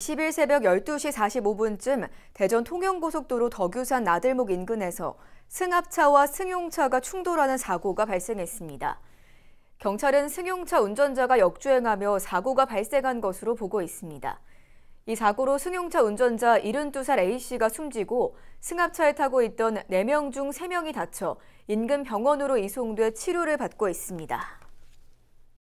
10일 새벽 12시 45분쯤 대전 통영고속도로 덕유산 나들목 인근에서 승합차와 승용차가 충돌하는 사고가 발생했습니다. 경찰은 승용차 운전자가 역주행하며 사고가 발생한 것으로 보고 있습니다. 이 사고로 승용차 운전자 72살 A씨가 숨지고 승합차에 타고 있던 4명 중 3명이 다쳐 인근 병원으로 이송돼 치료를 받고 있습니다.